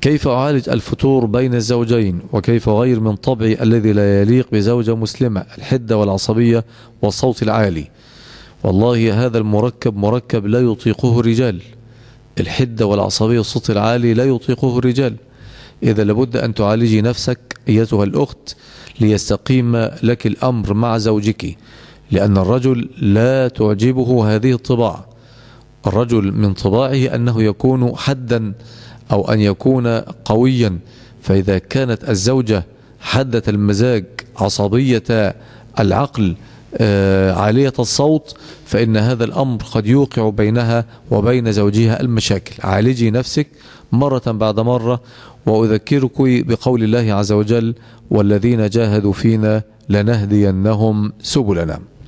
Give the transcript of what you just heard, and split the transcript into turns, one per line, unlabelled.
كيف أعالج الفتور بين الزوجين وكيف غير من طبعي الذي لا يليق بزوجة مسلمة الحدة والعصبية والصوت العالي والله هذا المركب مركب لا يطيقه الرجال الحدة والعصبية والصوت العالي لا يطيقه الرجال إذا لابد أن تعالجي نفسك أيتها الأخت ليستقيم لك الأمر مع زوجك لأن الرجل لا تعجبه هذه الطباع الرجل من طباعه أنه يكون حداً أو أن يكون قويا فإذا كانت الزوجة حدة المزاج عصبية العقل آه، عالية الصوت فإن هذا الأمر قد يوقع بينها وبين زوجها المشاكل عالجي نفسك مرة بعد مرة وأذكرك بقول الله عز وجل والذين جاهدوا فينا لنهدينهم سبلنا